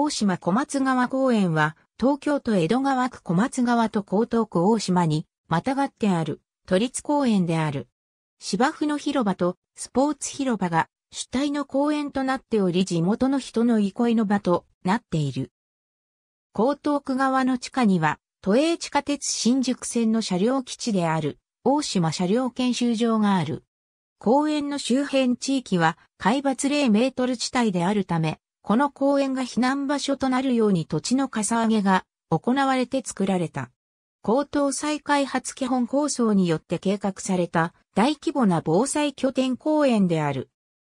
大島小松川公園は、東京都江戸川区小松川と江東区大島に、またがってある、都立公園である。芝生の広場とスポーツ広場が主体の公園となっており地元の人の憩いの場となっている。江東区側の地下には、都営地下鉄新宿線の車両基地である、大島車両研修場がある。公園の周辺地域は海抜0メートル地帯であるため、この公園が避難場所となるように土地のかさ上げが行われて作られた。高等再開発基本構想によって計画された大規模な防災拠点公園である。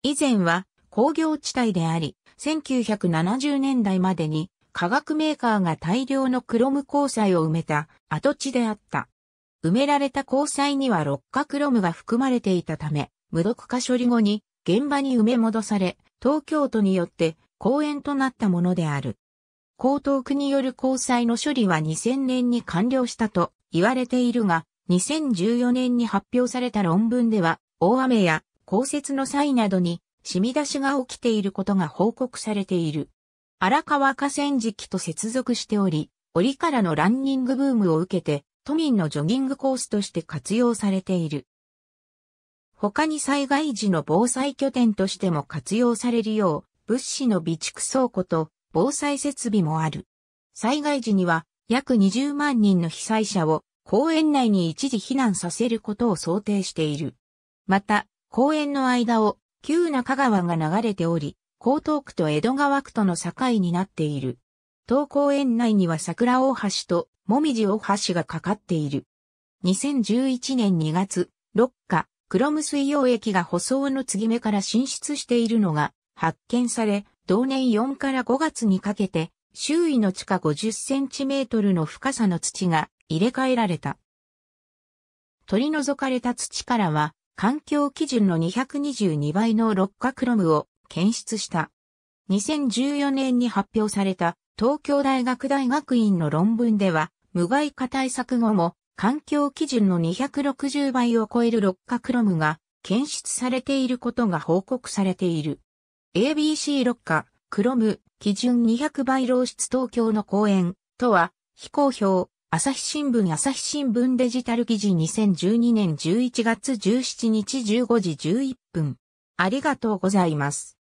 以前は工業地帯であり、1970年代までに化学メーカーが大量のクロム鉱材を埋めた跡地であった。埋められた鉱材には六化クロムが含まれていたため、無毒化処理後に現場に埋め戻され、東京都によって公園となったものである。江東区による交際の処理は2000年に完了したと言われているが、2014年に発表された論文では、大雨や降雪の際などに、染み出しが起きていることが報告されている。荒川河川敷と接続しており、折からのランニングブームを受けて、都民のジョギングコースとして活用されている。他に災害時の防災拠点としても活用されるよう、物資の備蓄倉庫と防災設備もある。災害時には約20万人の被災者を公園内に一時避難させることを想定している。また、公園の間を旧中川が流れており、江東区と江戸川区との境になっている。当公園内には桜大橋ともみじ大橋がかかっている。2011年2月、六花、クロム水溶液が舗装の継ぎ目から進出しているのが発見され、同年4から5月にかけて、周囲の地下50センチメートルの深さの土が入れ替えられた。取り除かれた土からは、環境基準の222倍の六角クロムを検出した。2014年に発表された東京大学大学院の論文では、無害化対策後も環境基準の260倍を超える六角クロムが検出されていることが報告されている。ABC6 課、クロム、基準200倍漏出東京の講演、とは、非公表、朝日新聞朝日新聞デジタル記事2012年11月17日15時11分。ありがとうございます。